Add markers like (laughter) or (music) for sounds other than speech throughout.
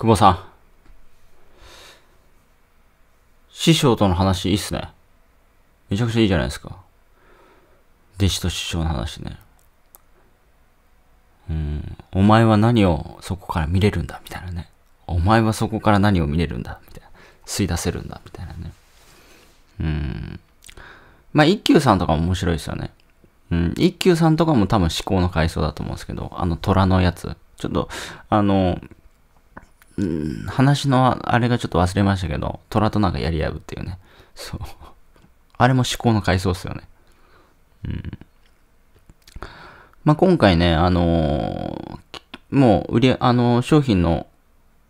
久保さん。師匠との話いいっすね。めちゃくちゃいいじゃないですか。弟子と師匠の話ね。うん。お前は何をそこから見れるんだみたいなね。お前はそこから何を見れるんだみたいな。吸い出せるんだみたいなね。うん。まあ、一休さんとかも面白いですよね。うん。一休さんとかも多分思考の階層だと思うんですけど、あの虎のやつ。ちょっと、あの、うん、話のあれがちょっと忘れましたけど、虎となんかやり合うっていうね。そう。あれも思考の回想っすよね。うん。まあ、今回ね、あのー、もう売り、あのー、商品の、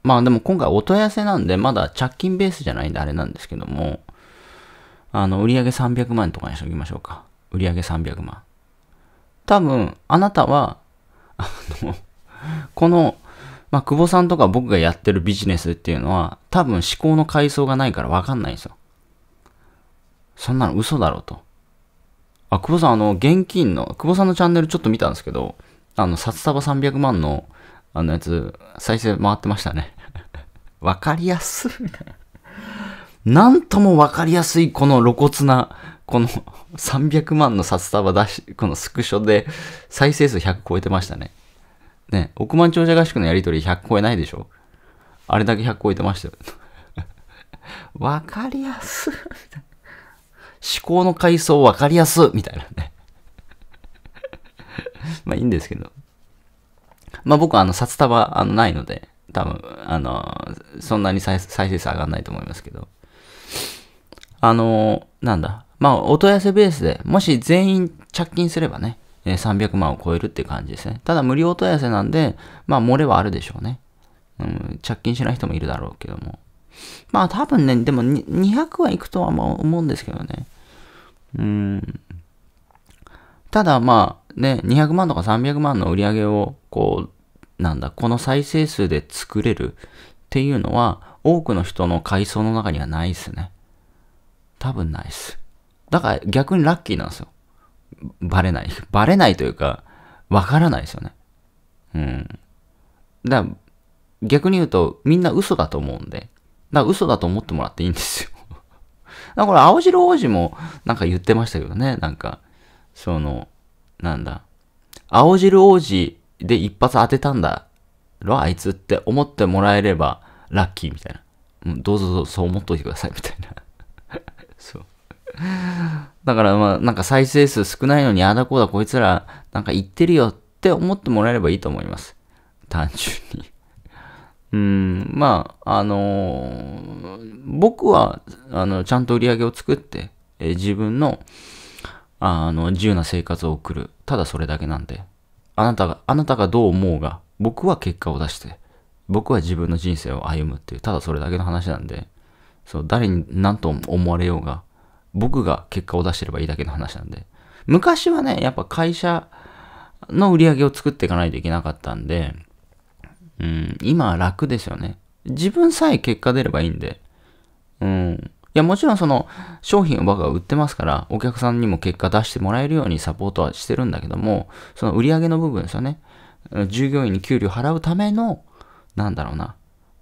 まあでも今回お問い合わせなんで、まだ着金ベースじゃないんであれなんですけども、あの、売上300万とかにしておきましょうか。売上300万。多分、あなたは、あの、この、まあ、久保さんとか僕がやってるビジネスっていうのは、多分思考の階層がないからわかんないんですよ。そんなの嘘だろうと。あ、久保さん、あの、現金の、久保さんのチャンネルちょっと見たんですけど、あの、札束300万の、あのやつ、再生回ってましたね。(laughs) わかりやすいなんともわかりやすい、この露骨な、この300万の札束出し、このスクショで、再生数100超えてましたね。ね、億万長者合宿のやりとり100超えないでしょあれだけ100超えてましたよ。(laughs) わかりやす思考の階層わかりやすみたいなね (laughs) まあいいんですけど。まあ僕はあの札束あのないので、多分、あの、そんなに再生数上がんないと思いますけど。あの、なんだ。まあ、お問い合わせベースで、もし全員着金すればね、え300万を超えるって感じですね。ただ無料問い合わせなんで、まあ漏れはあるでしょうね。うん、着金しない人もいるだろうけども。まあ多分ね、でも200はいくとは思うんですけどね。うん。ただまあね、200万とか300万の売り上げを、こう、なんだ、この再生数で作れるっていうのは、多くの人の階層の中にはないっすね。多分ないっす。だから逆にラッキーなんですよ。バレない。(laughs) バレないというか、わからないですよね。うん。だから、逆に言うと、みんな嘘だと思うんで、だから嘘だと思ってもらっていいんですよ。(laughs) だからこれ、青白王子もなんか言ってましたけどね、なんか、その、なんだ、青汁王子で一発当てたんだろ、あいつって思ってもらえれば、ラッキーみたいな。どうぞどうぞそう思っといてくださいみたいな。(laughs) そう。だからまあ、なんか再生数少ないのに、あだこうだこいつら、なんか言ってるよって思ってもらえればいいと思います。単純にうん、まあ、あのー、僕は、あの、ちゃんと売り上げを作って、え自分の、あの、自由な生活を送る。ただそれだけなんで。あなたが、あなたがどう思うが、僕は結果を出して、僕は自分の人生を歩むっていう、ただそれだけの話なんで、そう、誰に何と思われようが、僕が結果を出してればいいだけの話なんで。昔はね、やっぱ会社の売り上げを作っていかないといけなかったんで、うん、今は楽ですよね。自分さえ結果出ればいいんで。うん。いや、もちろんその商品を僕が売ってますから、お客さんにも結果出してもらえるようにサポートはしてるんだけども、その売り上げの部分ですよね。従業員に給料払うための、なんだろうな、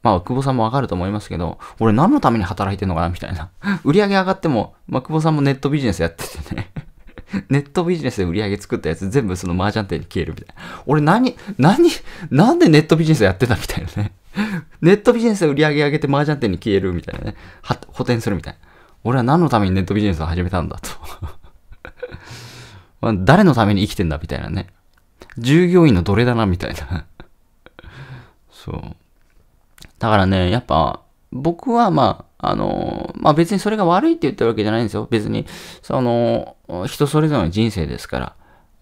まあ、久保さんもわかると思いますけど、俺何のために働いてんのかなみたいな。(laughs) 売り上げ上がっても、まあ、久保さんもネットビジネスやっててね (laughs) ネットビジネスで売り上げ作ったやつ全部その麻雀店に消えるみたいな。俺何、何、なんでネットビジネスやってたみたいなね。(laughs) ネットビジネスで売り上げ上げて麻雀店に消えるみたいなね。は、補填するみたいな。俺は何のためにネットビジネスを始めたんだとまあ、誰のために生きてんだみたいなね。従業員の奴隷だなみたいなそう。だからね、やっぱ、僕はまあ、あのまあ別にそれが悪いって言ってるわけじゃないんですよ。別に、その、人それぞれの人生ですか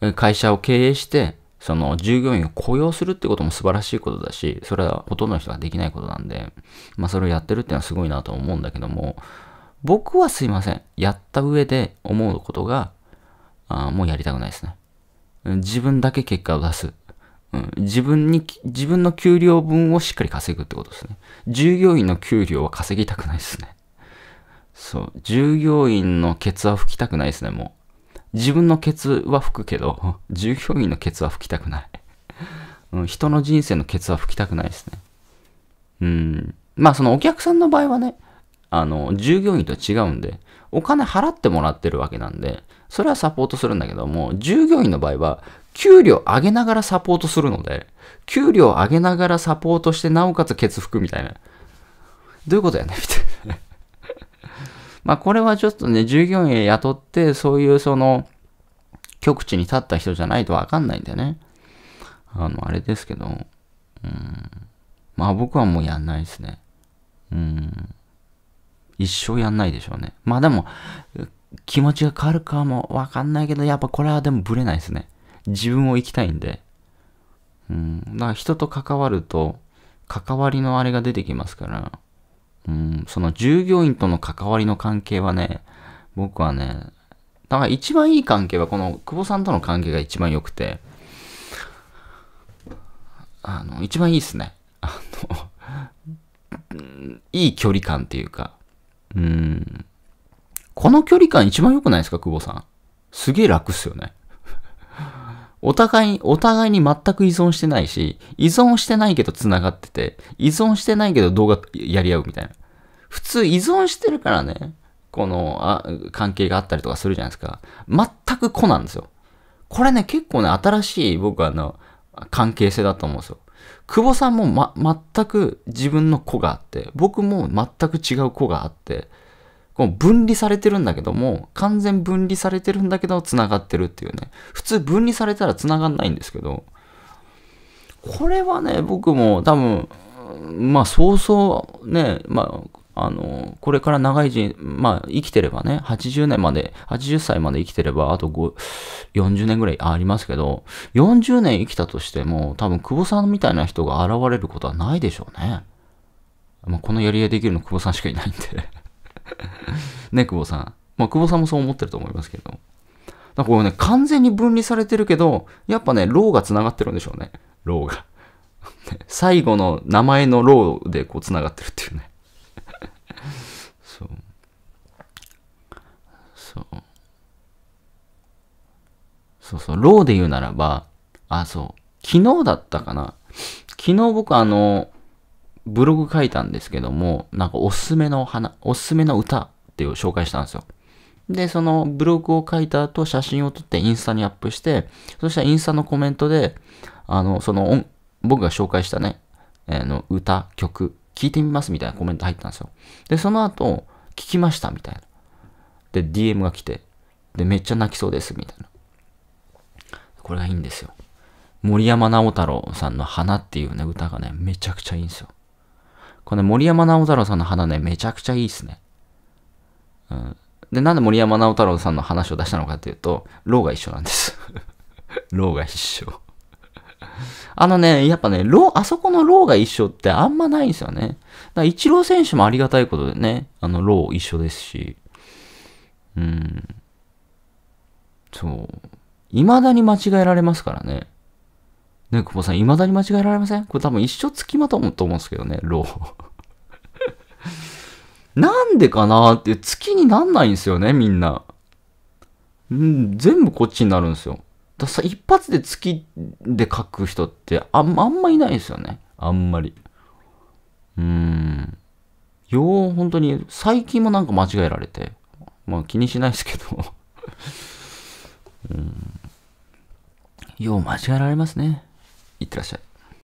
ら、会社を経営して、その従業員を雇用するってことも素晴らしいことだし、それはほとんどの人ができないことなんで、まあそれをやってるっていうのはすごいなと思うんだけども、僕はすいません。やった上で思うことが、あもうやりたくないですね。自分だけ結果を出す。うん、自分に、自分の給料分をしっかり稼ぐってことですね。従業員の給料は稼ぎたくないですね。そう。従業員のケツは拭きたくないですね、もう。自分のケツは拭くけど、(laughs) 従業員のケツは拭きたくない。うん、人の人生のケツは拭きたくないですね。うん。まあ、そのお客さんの場合はね、あの、従業員とは違うんで、お金払ってもらってるわけなんで、それはサポートするんだけども、従業員の場合は、給料上げながらサポートするので、給料上げながらサポートして、なおかつ欠服みたいな。どういうことやねみたいな。(laughs) まあこれはちょっとね、従業員雇って、そういうその、極地に立った人じゃないとわかんないんだよね。あの、あれですけど、うん。まあ僕はもうやんないですね。うん。一生やんないでしょうね。まあでも、気持ちが変わるかもわかんないけど、やっぱこれはでもブレないですね。自分を生きたいんで。うん。だから人と関わると、関わりのあれが出てきますから、うん、その従業員との関わりの関係はね、僕はね、だから一番いい関係はこの久保さんとの関係が一番良くて、あの、一番いいっすね。あの (laughs) いい距離感っていうか、うん、この距離感一番良くないですか、久保さん。すげえ楽っすよね。(laughs) お互いに、お互いに全く依存してないし、依存してないけど繋がってて、依存してないけど動画やり合うみたいな。普通依存してるからね、このあ関係があったりとかするじゃないですか。全く子なんですよ。これね、結構ね、新しい僕はあの、関係性だと思うんですよ。久保さんもま、全く自分の子があって、僕も全く違う子があって、こう分離されてるんだけども、完全分離されてるんだけど、繋がってるっていうね。普通分離されたら繋がんないんですけど、これはね、僕も多分、まあ、そうそうね、まあ、あの、これから長い人、まあ、生きてればね、80年まで、80歳まで生きてれば、あと5、40年ぐらいありますけど、40年生きたとしても、多分、久保さんみたいな人が現れることはないでしょうね。まあ、このやり合いできるの久保さんしかいないんでね、久保さん。まあ、久保さんもそう思ってると思いますけど。だからこれね、完全に分離されてるけど、やっぱね、ローが繋がってるんでしょうね。ローが。最後の名前のローでこう繋がってるっていうね。(laughs) そう。そう。そうそう、ローで言うならば、あ、そう。昨日だったかな。昨日僕あの、ブログ書いたんですけども、なんかおすすめの花、おすすめの歌っていう紹介したんですよ。で、そのブログを書いた後、写真を撮ってインスタにアップして、そしたらインスタのコメントで、あの、その、僕が紹介したね、えー、の歌、曲、聞いてみますみたいなコメント入ったんですよ。で、その後、聞きましたみたいな。で、DM が来て、で、めっちゃ泣きそうですみたいな。これがいいんですよ。森山直太朗さんの花っていうね、歌がね、めちゃくちゃいいんですよ。この、ね、森山直太朗さんの花ね、めちゃくちゃいいっすね。うん。で、なんで森山直太朗さんの話を出したのかっていうと、ローが一緒なんです。ロ (laughs) ーが一緒。あのね、やっぱね、ロー、あそこのローが一緒ってあんまないんですよね。だから、イチロー選手もありがたいことでね、あの、ロー一緒ですし。うん。そう。未だに間違えられますからね。ね、久保さん、未だに間違えられませんこれ多分一生つきまとうと思うんですけどね、ロー。なんでかなって月になんないんですよね、みんな。ん、全部こっちになるんですよ。ださ一発で月で書く人ってああんまいないですよね。あんまり。うん。よう、本当に、最近もなんか間違えられて。まあ気にしないですけど (laughs) うん。よう間違えられますね。いってらっしゃい。